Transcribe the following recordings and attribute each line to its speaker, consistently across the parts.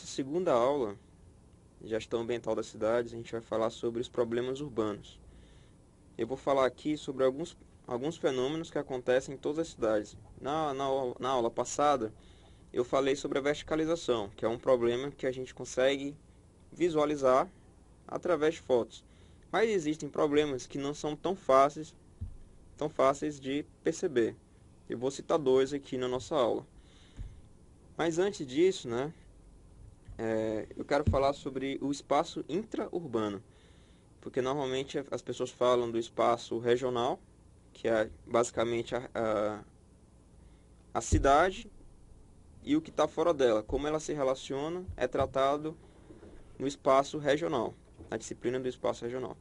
Speaker 1: nossa segunda aula, Gestão Ambiental das Cidades, a gente vai falar sobre os problemas urbanos. Eu vou falar aqui sobre alguns, alguns fenômenos que acontecem em todas as cidades. Na, na, na aula passada, eu falei sobre a verticalização, que é um problema que a gente consegue visualizar através de fotos. Mas existem problemas que não são tão fáceis, tão fáceis de perceber. Eu vou citar dois aqui na nossa aula. Mas antes disso, né, é, eu quero falar sobre o espaço intraurbano, porque normalmente as pessoas falam do espaço regional, que é basicamente a, a, a cidade e o que está fora dela, como ela se relaciona, é tratado no espaço regional, na disciplina do espaço regional.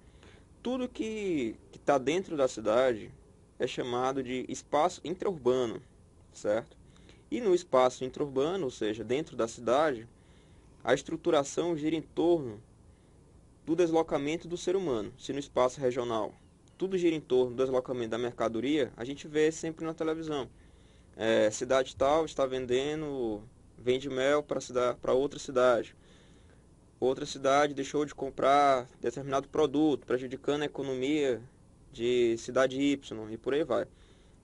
Speaker 1: Tudo que está dentro da cidade é chamado de espaço intraurbano, certo? E no espaço intraurbano, ou seja, dentro da cidade, a estruturação gira em torno do deslocamento do ser humano. Se no espaço regional tudo gira em torno do deslocamento da mercadoria, a gente vê sempre na televisão. É, cidade tal está vendendo, vende mel para outra cidade. Outra cidade deixou de comprar determinado produto, prejudicando a economia de cidade Y e por aí vai.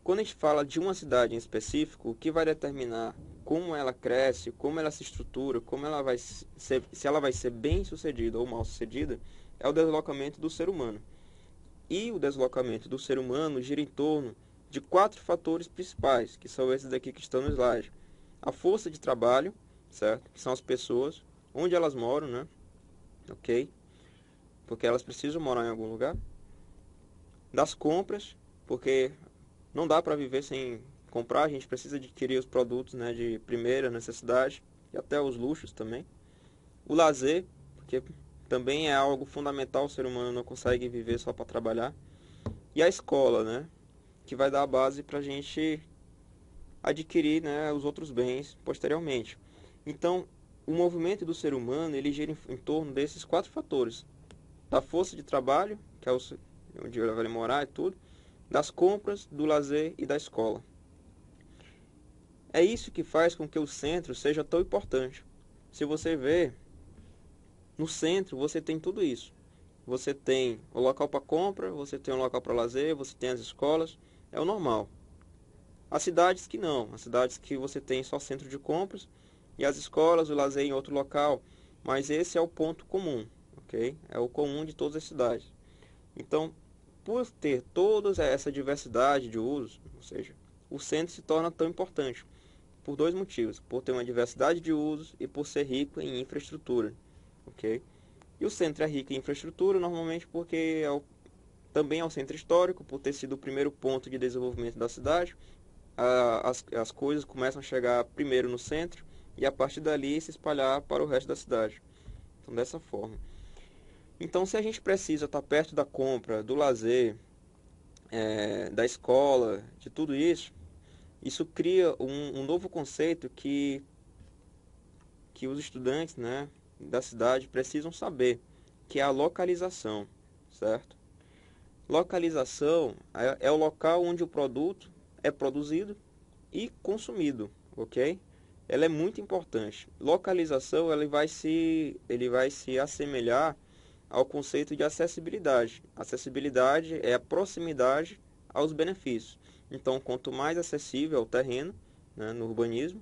Speaker 1: Quando a gente fala de uma cidade em específico, o que vai determinar como ela cresce, como ela se estrutura, como ela vai ser, se ela vai ser bem sucedida ou mal sucedida, é o deslocamento do ser humano. E o deslocamento do ser humano gira em torno de quatro fatores principais, que são esses daqui que estão no slide. A força de trabalho, certo? Que são as pessoas, onde elas moram, né? Ok? Porque elas precisam morar em algum lugar. Das compras, porque não dá para viver sem comprar, a gente precisa adquirir os produtos né, de primeira necessidade e até os luxos também. O lazer, porque também é algo fundamental, o ser humano não consegue viver só para trabalhar. E a escola, né, que vai dar a base para a gente adquirir né, os outros bens posteriormente. Então, o movimento do ser humano ele gira em, em torno desses quatro fatores: da força de trabalho, que é o, onde ele vai morar e tudo, das compras, do lazer e da escola. É isso que faz com que o centro seja tão importante. Se você vê, no centro você tem tudo isso. Você tem o local para compra, você tem o local para lazer, você tem as escolas, é o normal. Há cidades que não, há cidades que você tem só centro de compras e as escolas, o lazer em outro local, mas esse é o ponto comum, ok? É o comum de todas as cidades. Então, por ter toda essa diversidade de usos, ou seja, o centro se torna tão importante por dois motivos, por ter uma diversidade de usos e por ser rico em infraestrutura, ok? E o centro é rico em infraestrutura normalmente porque é o, também é um centro histórico, por ter sido o primeiro ponto de desenvolvimento da cidade, a, as, as coisas começam a chegar primeiro no centro e a partir dali se espalhar para o resto da cidade. Então, dessa forma. Então, se a gente precisa estar perto da compra, do lazer, é, da escola, de tudo isso, isso cria um, um novo conceito que, que os estudantes né, da cidade precisam saber, que é a localização, certo? Localização é, é o local onde o produto é produzido e consumido, ok? Ela é muito importante. Localização ela vai se, ele vai se assemelhar ao conceito de acessibilidade. Acessibilidade é a proximidade aos benefícios. Então, quanto mais acessível é o terreno né, no urbanismo,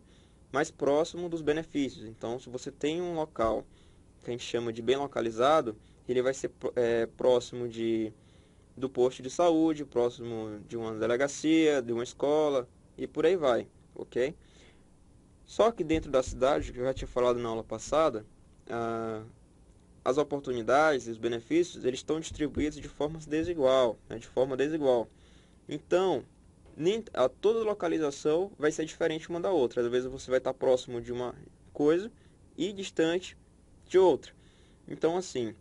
Speaker 1: mais próximo dos benefícios. Então, se você tem um local que a gente chama de bem localizado, ele vai ser é, próximo de, do posto de saúde, próximo de uma delegacia, de uma escola e por aí vai, ok? Só que dentro da cidade, que eu já tinha falado na aula passada, ah, as oportunidades e os benefícios eles estão distribuídos de forma desigual, né, de forma desigual. Então, nem a toda localização vai ser diferente uma da outra. Às vezes você vai estar próximo de uma coisa e distante de outra. Então, assim,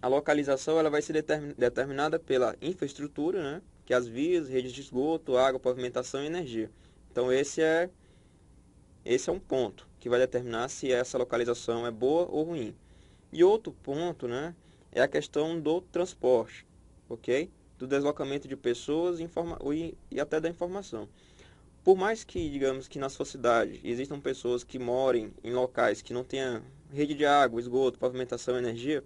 Speaker 1: a localização ela vai ser determinada pela infraestrutura, né? que é as vias, redes de esgoto, água, pavimentação e energia. Então, esse é, esse é um ponto que vai determinar se essa localização é boa ou ruim. E outro ponto né, é a questão do transporte, ok? do deslocamento de pessoas e até da informação. Por mais que, digamos, que na sua cidade existam pessoas que morem em locais que não tenham rede de água, esgoto, pavimentação, energia,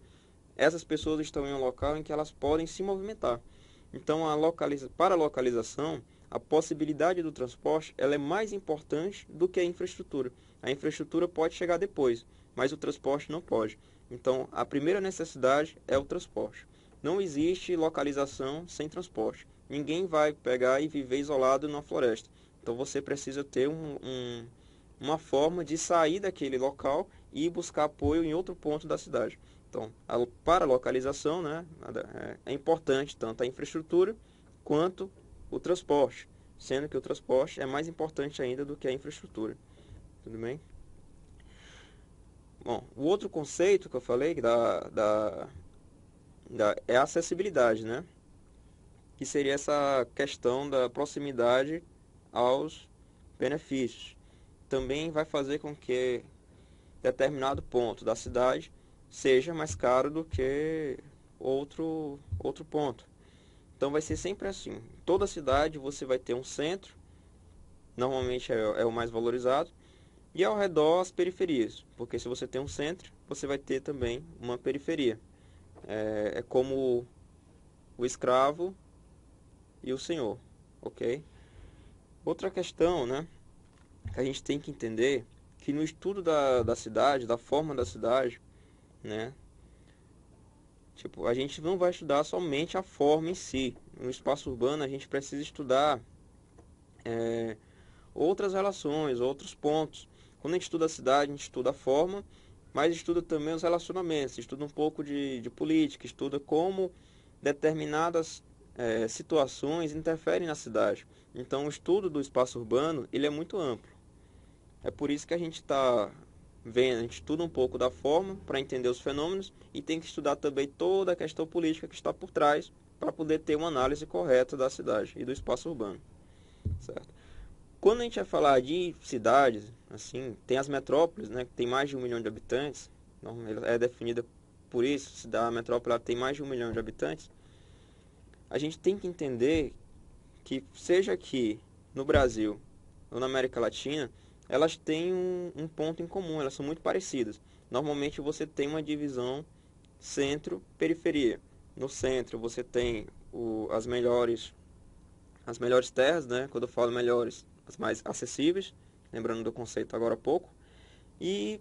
Speaker 1: essas pessoas estão em um local em que elas podem se movimentar. Então, a localiza para a localização, a possibilidade do transporte ela é mais importante do que a infraestrutura. A infraestrutura pode chegar depois, mas o transporte não pode. Então, a primeira necessidade é o transporte. Não existe localização sem transporte. Ninguém vai pegar e viver isolado na floresta. Então você precisa ter um, um, uma forma de sair daquele local e buscar apoio em outro ponto da cidade. Então, a, para a localização, né, é, é importante tanto a infraestrutura quanto o transporte, sendo que o transporte é mais importante ainda do que a infraestrutura. Tudo bem? Bom, o outro conceito que eu falei da, da é a acessibilidade, né? Que seria essa questão da proximidade aos benefícios. Também vai fazer com que determinado ponto da cidade seja mais caro do que outro, outro ponto. Então vai ser sempre assim. Toda cidade você vai ter um centro, normalmente é, é o mais valorizado, e ao redor as periferias, porque se você tem um centro, você vai ter também uma periferia é, é como o escravo e o senhor, ok? Outra questão, né, que a gente tem que entender que no estudo da, da cidade, da forma da cidade, né, tipo, a gente não vai estudar somente a forma em si. No espaço urbano a gente precisa estudar é, outras relações, outros pontos. Quando a gente estuda a cidade, a gente estuda a forma mas estuda também os relacionamentos, estuda um pouco de, de política, estuda como determinadas é, situações interferem na cidade. Então, o estudo do espaço urbano ele é muito amplo. É por isso que a gente está vendo, a gente estuda um pouco da forma para entender os fenômenos e tem que estudar também toda a questão política que está por trás para poder ter uma análise correta da cidade e do espaço urbano. Certo? Quando a gente vai falar de cidades, Assim, tem as metrópoles, né, que tem mais de um milhão de habitantes, então é definida por isso, se da metrópole tem mais de um milhão de habitantes, a gente tem que entender que, seja aqui no Brasil ou na América Latina, elas têm um, um ponto em comum, elas são muito parecidas. Normalmente você tem uma divisão centro-periferia. No centro você tem o, as melhores as melhores terras, né? Quando eu falo melhores, as mais acessíveis lembrando do conceito agora há pouco, e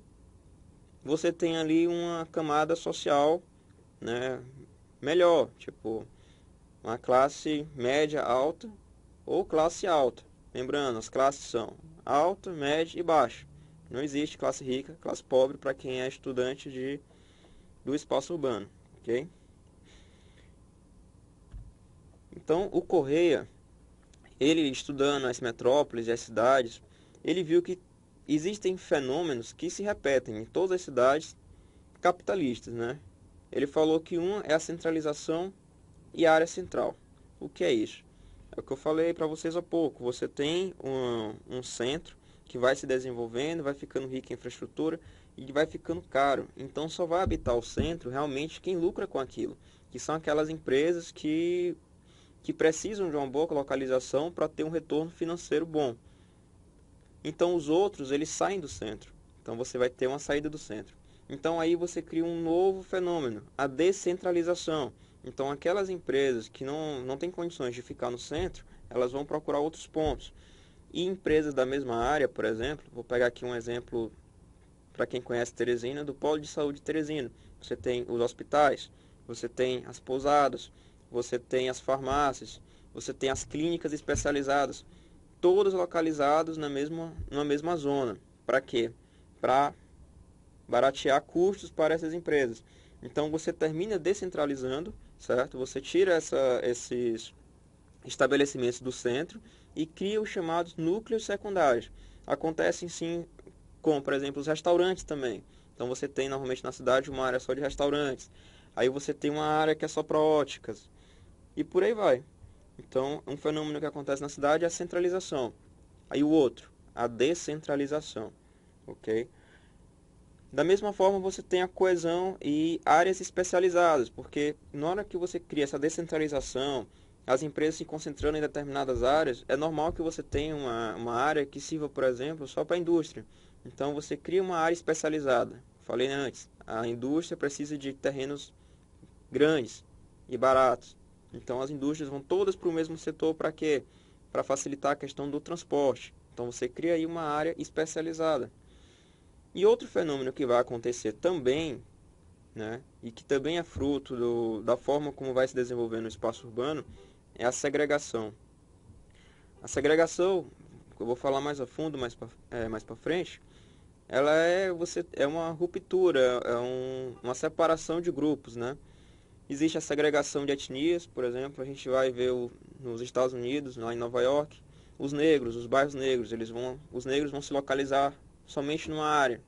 Speaker 1: você tem ali uma camada social né, melhor, tipo uma classe média alta ou classe alta. Lembrando, as classes são alta, média e baixa. Não existe classe rica, classe pobre para quem é estudante de, do espaço urbano, ok? Então, o Correia, ele estudando as metrópoles e as cidades ele viu que existem fenômenos que se repetem em todas as cidades capitalistas, né? Ele falou que uma é a centralização e a área central. O que é isso? É o que eu falei para vocês há pouco. Você tem um, um centro que vai se desenvolvendo, vai ficando rico em infraestrutura e vai ficando caro. Então só vai habitar o centro realmente quem lucra com aquilo, que são aquelas empresas que, que precisam de uma boa localização para ter um retorno financeiro bom. Então os outros, eles saem do centro. Então você vai ter uma saída do centro. Então aí você cria um novo fenômeno, a descentralização. Então aquelas empresas que não, não têm condições de ficar no centro, elas vão procurar outros pontos. E empresas da mesma área, por exemplo, vou pegar aqui um exemplo para quem conhece Teresina, do polo de saúde Teresina. Você tem os hospitais, você tem as pousadas, você tem as farmácias, você tem as clínicas especializadas todos localizados na mesma, na mesma zona. Para quê? Para baratear custos para essas empresas. Então você termina descentralizando, certo? Você tira essa, esses estabelecimentos do centro e cria os chamados núcleos secundários. Acontecem sim com, por exemplo, os restaurantes também. Então você tem normalmente na cidade uma área só de restaurantes. Aí você tem uma área que é só para óticas. E por aí vai. Então, um fenômeno que acontece na cidade é a centralização. Aí o outro, a descentralização, ok? Da mesma forma, você tem a coesão e áreas especializadas, porque na hora que você cria essa descentralização, as empresas se concentrando em determinadas áreas, é normal que você tenha uma, uma área que sirva, por exemplo, só para a indústria. Então, você cria uma área especializada. Falei antes, a indústria precisa de terrenos grandes e baratos. Então as indústrias vão todas para o mesmo setor para quê? Para facilitar a questão do transporte. Então você cria aí uma área especializada. E outro fenômeno que vai acontecer também, né, e que também é fruto do, da forma como vai se desenvolver no espaço urbano, é a segregação. A segregação, eu vou falar mais a fundo mais para é, mais frente, ela é, você, é uma ruptura, é um, uma separação de grupos, né? Existe a segregação de etnias, por exemplo, a gente vai ver o, nos Estados Unidos, lá em Nova York, os negros, os bairros negros, eles vão, os negros vão se localizar somente numa área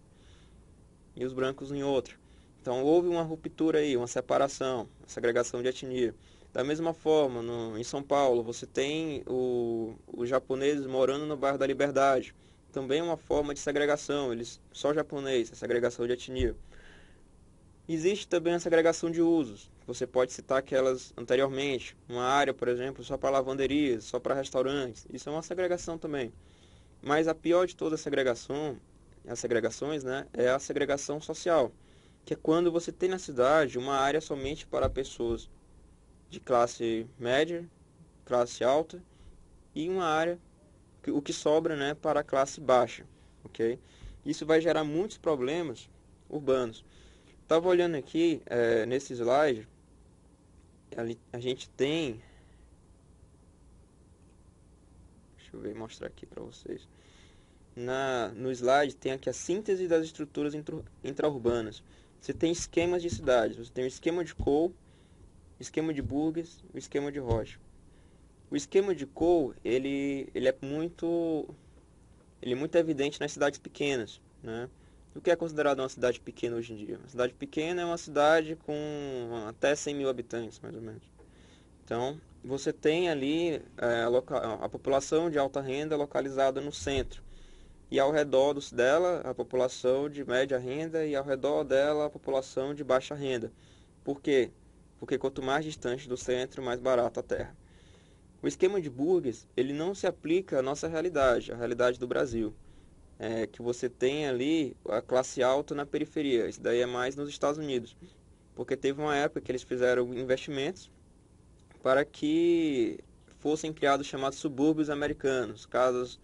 Speaker 1: e os brancos em outra. Então houve uma ruptura aí, uma separação, a segregação de etnia. Da mesma forma, no, em São Paulo, você tem os japoneses morando no bairro da Liberdade. Também é uma forma de segregação, eles só japonês, a segregação de etnia. Existe também a segregação de usos. Você pode citar aquelas anteriormente, uma área, por exemplo, só para lavanderias, só para restaurantes. Isso é uma segregação também. Mas a pior de todas as segregações, né, é a segregação social, que é quando você tem na cidade uma área somente para pessoas de classe média, classe alta e uma área o que sobra, né, para a classe baixa, ok? Isso vai gerar muitos problemas urbanos. Estava olhando aqui é, nesse slide a gente tem deixa eu ver mostrar aqui para vocês na no slide tem aqui a síntese das estruturas intraurbanas você tem esquemas de cidades você tem o esquema de Cole esquema de Burgess o esquema de Rocha o esquema de Cole ele ele é muito ele é muito evidente nas cidades pequenas né o que é considerado uma cidade pequena hoje em dia. Uma cidade pequena é uma cidade com até 100 mil habitantes, mais ou menos. Então, você tem ali é, a, a, população de alta renda localizada no centro. E ao redor dela, a população de média renda e ao redor dela, a população de baixa renda. Por quê? Porque quanto mais distante do centro, mais barata a terra. O esquema de Burgess, ele não se aplica à nossa realidade, à realidade do Brasil é, que você tem ali a classe alta na periferia. Isso daí é mais nos Estados Unidos, porque teve uma época que eles fizeram investimentos para que fossem criados chamados subúrbios americanos, casas,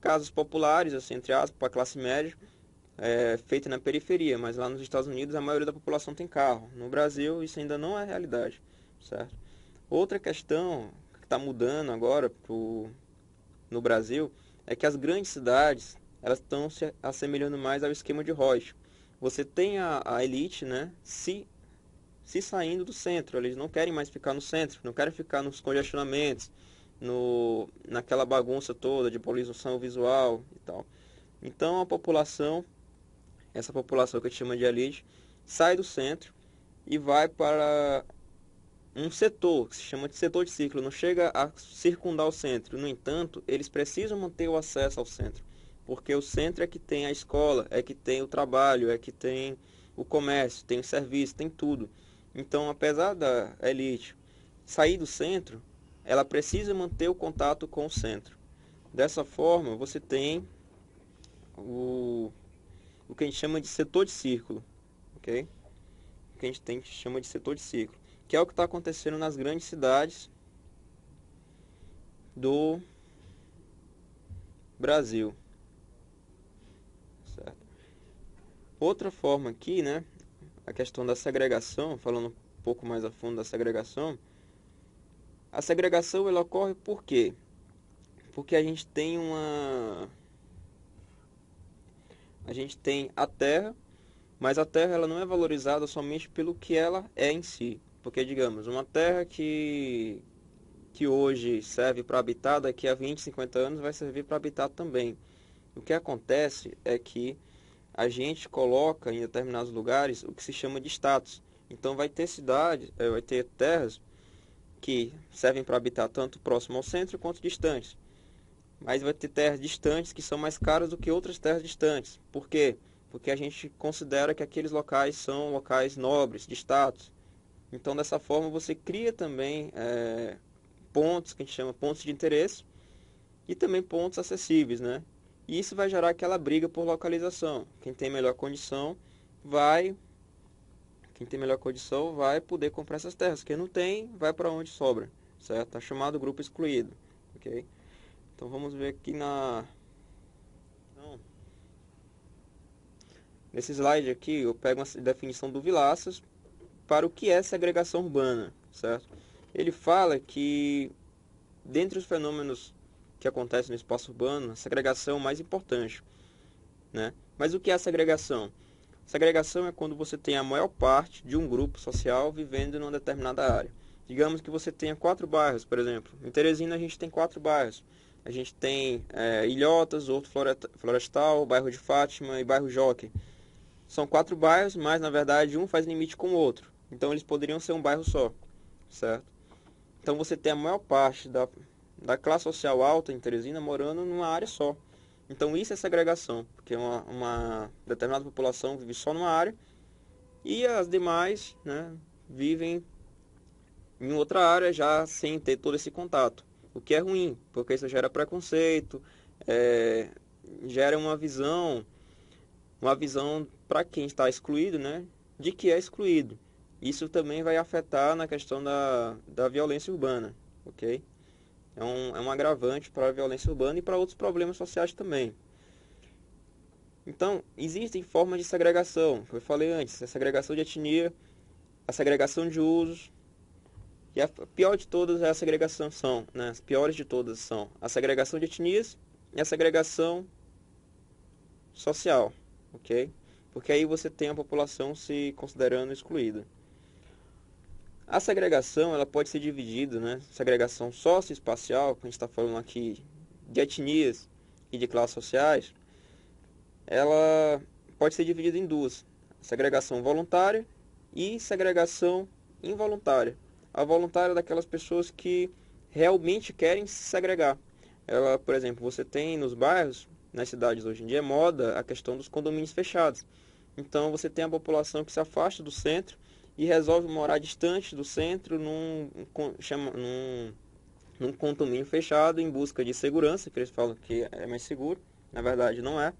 Speaker 1: casas populares, assim, entre aspas, para a classe média, é, feita na periferia, mas lá nos Estados Unidos a maioria da população tem carro. No Brasil isso ainda não é realidade, certo? Outra questão que está mudando agora pro, no Brasil é que as grandes cidades elas estão se assemelhando mais ao esquema de Roche. Você tem a, a elite, né, se se saindo do centro, eles não querem mais ficar no centro, não querem ficar nos congestionamentos, no, naquela bagunça toda de poluição visual e tal. Então a população, essa população que a gente chama de elite, sai do centro e vai para um setor que se chama de setor de ciclo, não chega a circundar o centro. No entanto, eles precisam manter o acesso ao centro porque o centro é que tem a escola, é que tem o trabalho, é que tem o comércio, tem o serviço, tem tudo. Então, apesar da elite sair do centro, ela precisa manter o contato com o centro. Dessa forma, você tem o, o que a gente chama de setor de círculo, ok? O que a gente tem, chama de setor de círculo, que é o que está acontecendo nas grandes cidades do Brasil. Outra forma aqui, né, a questão da segregação, falando um pouco mais a fundo da segregação, a segregação ela ocorre por quê? Porque a gente tem uma a gente tem a terra, mas a terra ela não é valorizada somente pelo que ela é em si. Porque digamos, uma terra que que hoje serve para habitar, daqui a 20, 50 anos vai servir para habitar também. O que acontece é que a gente coloca em determinados lugares o que se chama de status. Então vai ter cidades, eh, vai ter terras que servem para habitar tanto próximo ao centro quanto distantes. Mas vai ter terras distantes que são mais caras do que outras terras distantes. Por quê? Porque a gente considera que aqueles locais são locais nobres, de status. Então dessa forma você cria também é, pontos que a gente chama pontos de interesse e também pontos acessíveis, né? E isso vai gerar aquela briga por localização. Quem tem melhor condição vai quem tem melhor condição vai poder comprar essas terras. Quem não tem, vai para onde sobra, certo? Tá chamado grupo excluído, OK? Então vamos ver aqui na Nesse slide aqui, eu pego a definição do Vilaças para o que é segregação urbana, certo? Ele fala que dentre os fenômenos que acontece no espaço urbano, a segregação é mais importante. Né? Mas o que é a segregação? Segregação é quando você tem a maior parte de um grupo social vivendo em uma determinada área. Digamos que você tenha quatro bairros, por exemplo. Em Teresina a gente tem quatro bairros. A gente tem é, Ilhotas, Horto Florestal, bairro de Fátima e bairro Jockey. São quatro bairros, mas na verdade um faz limite com o outro. Então eles poderiam ser um bairro só, certo? Então você tem a maior parte da, da classe social alta em Teresina morando numa área só. Então isso é segregação, porque uma, uma determinada população vive só numa área e as demais né, vivem em outra área já sem ter todo esse contato. O que é ruim, porque isso gera preconceito, é, gera uma visão, uma visão para quem está excluído, né, de que é excluído. Isso também vai afetar na questão da, da violência urbana, ok? é um, é um agravante para a violência urbana e para outros problemas sociais também. Então, existem formas de segregação, eu falei antes, a segregação de etnia, a segregação de usos, e a pior de todas é a segregação são, né? As piores de todas são a segregação de etnias e a segregação social, ok? Porque aí você tem a população se considerando excluída. A segregação ela pode ser dividida, né? Segregação socioespacial, que a gente está falando aqui de etnias e de classes sociais, ela pode ser dividida em duas: segregação voluntária e segregação involuntária. A voluntária é daquelas pessoas que realmente querem se segregar. Ela, por exemplo, você tem nos bairros, nas cidades hoje em dia é moda a questão dos condomínios fechados. Então você tem a população que se afasta do centro e resolve morar distante do centro num, chama, num, num condomínio fechado em busca de segurança, que eles falam que é mais seguro, na verdade não é.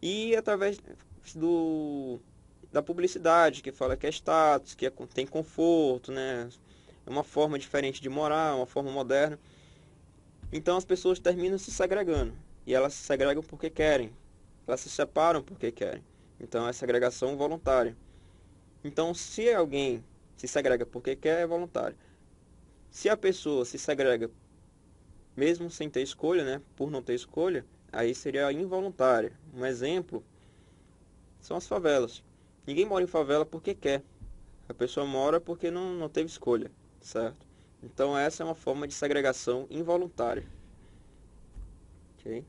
Speaker 1: E através do, da publicidade, que fala que é status, que é, tem conforto, né? é uma forma diferente de morar, uma forma moderna. Então as pessoas terminam se segregando. E elas se segregam porque querem. Elas se separam porque querem. Então é segregação voluntária. Então, se alguém se segrega porque quer, é voluntário. Se a pessoa se segrega mesmo sem ter escolha, né, por não ter escolha, aí seria involuntária. Um exemplo são as favelas. Ninguém mora em favela porque quer. A pessoa mora porque não, não teve escolha, certo? Então essa é uma forma de segregação involuntária. Ok?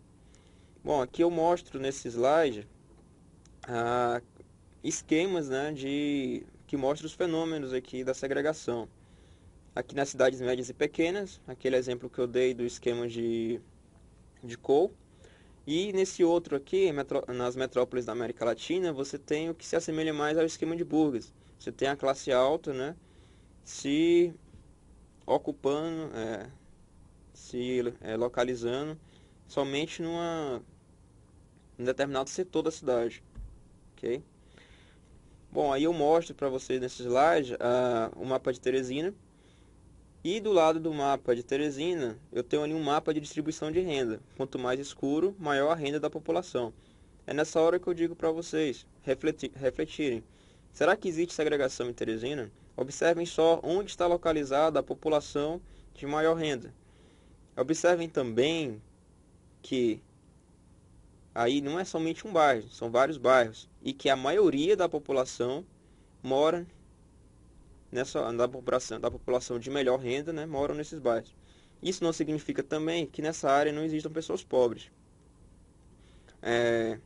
Speaker 1: Bom, aqui eu mostro nesse slide a esquemas né, de, que mostram os fenômenos aqui da segregação. Aqui nas cidades médias e pequenas, aquele exemplo que eu dei do esquema de, de Cole. E nesse outro aqui, nas metrópoles da América Latina, você tem o que se assemelha mais ao esquema de Burgas. Você tem a classe alta né, se ocupando, é, se é, localizando somente numa, num determinado setor da cidade. ok? Bom, aí eu mostro para vocês nesse slide uh, o mapa de Teresina. E do lado do mapa de Teresina, eu tenho ali um mapa de distribuição de renda. Quanto mais escuro, maior a renda da população. É nessa hora que eu digo para vocês refletir, refletirem. Será que existe segregação em Teresina? Observem só onde está localizada a população de maior renda. Observem também que aí não é somente um bairro, são vários bairros, e que a maioria da população mora nessa da população, da população de melhor renda, né, moram nesses bairros. Isso não significa também que nessa área não existam pessoas pobres. É,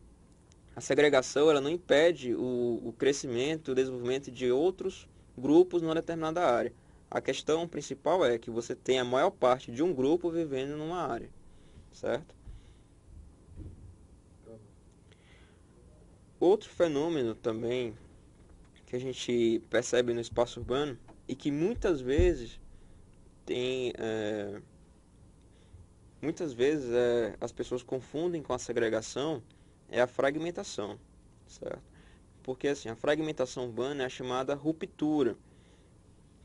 Speaker 1: a segregação ela não impede o, o crescimento, o desenvolvimento de outros grupos numa determinada área. A questão principal é que você tem a maior parte de um grupo vivendo numa área, certo? Outro fenômeno também que a gente percebe no espaço urbano e que muitas vezes tem. É, muitas vezes é, as pessoas confundem com a segregação é a fragmentação, certo? Porque assim, a fragmentação urbana é a chamada ruptura.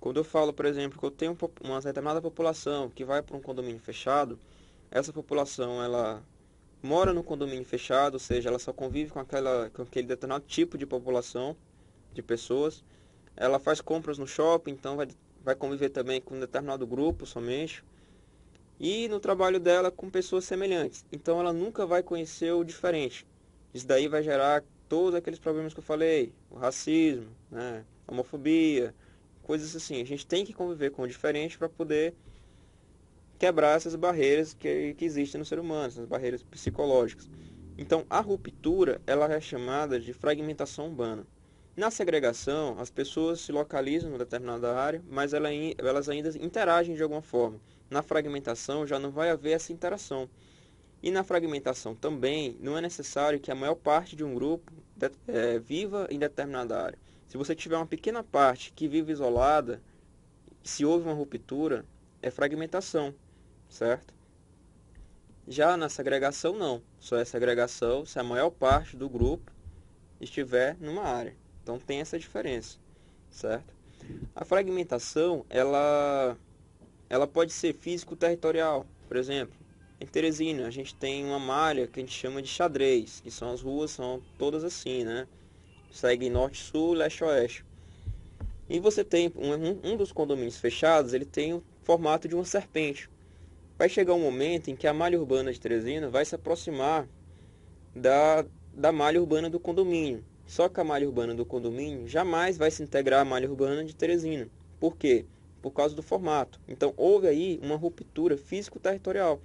Speaker 1: Quando eu falo, por exemplo, que eu tenho uma determinada população que vai para um condomínio fechado, essa população ela mora no condomínio fechado, ou seja, ela só convive com, aquela, com aquele determinado tipo de população, de pessoas. Ela faz compras no shopping, então vai, vai conviver também com um determinado grupo somente. E no trabalho dela com pessoas semelhantes. Então ela nunca vai conhecer o diferente. Isso daí vai gerar todos aqueles problemas que eu falei, o racismo, né, homofobia, coisas assim. A gente tem que conviver com o diferente para poder quebrar essas barreiras que, que existem no ser humano, essas barreiras psicológicas. Então, a ruptura ela é chamada de fragmentação urbana. Na segregação, as pessoas se localizam em determinada área, mas elas ainda interagem de alguma forma. Na fragmentação, já não vai haver essa interação. E na fragmentação também, não é necessário que a maior parte de um grupo é, viva em determinada área. Se você tiver uma pequena parte que vive isolada, se houve uma ruptura, é fragmentação certo? Já na segregação, não. Só é segregação se a maior parte do grupo estiver numa área. Então tem essa diferença, certo? A fragmentação, ela, ela pode ser físico-territorial. Por exemplo, em Teresina, a gente tem uma malha que a gente chama de xadrez, que são as ruas, são todas assim, né? Segue norte-sul, leste-oeste. E você tem, um, um dos condomínios fechados, ele tem o formato de uma serpente vai chegar um momento em que a malha urbana de Teresina vai se aproximar da, da malha urbana do condomínio. Só que a malha urbana do condomínio jamais vai se integrar à malha urbana de Teresina. Por quê? Por causa do formato. Então houve aí uma ruptura físico-territorial,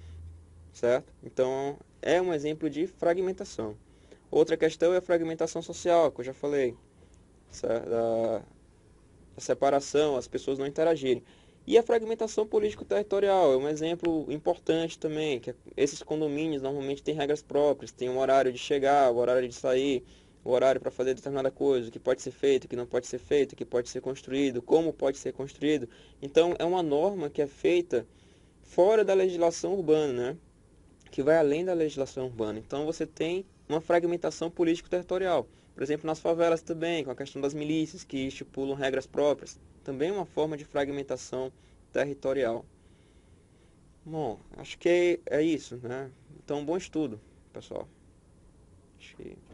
Speaker 1: certo? Então é um exemplo de fragmentação. Outra questão é a fragmentação social, que eu já falei, certo? a separação, as pessoas não interagirem. E a fragmentação político-territorial é um exemplo importante também, que é, esses condomínios normalmente têm regras próprias, tem um horário de chegar, o um horário de sair, o um horário para fazer determinada coisa, o que pode ser feito, o que não pode ser feito, o que pode ser construído, como pode ser construído. Então é uma norma que é feita fora da legislação urbana, né? que vai além da legislação urbana. Então você tem uma fragmentação político-territorial. Por exemplo, nas favelas também, com a questão das milícias que estipulam regras próprias, também é uma forma de fragmentação territorial. Bom, acho que é, isso, né? Então, bom estudo, pessoal. Acho que...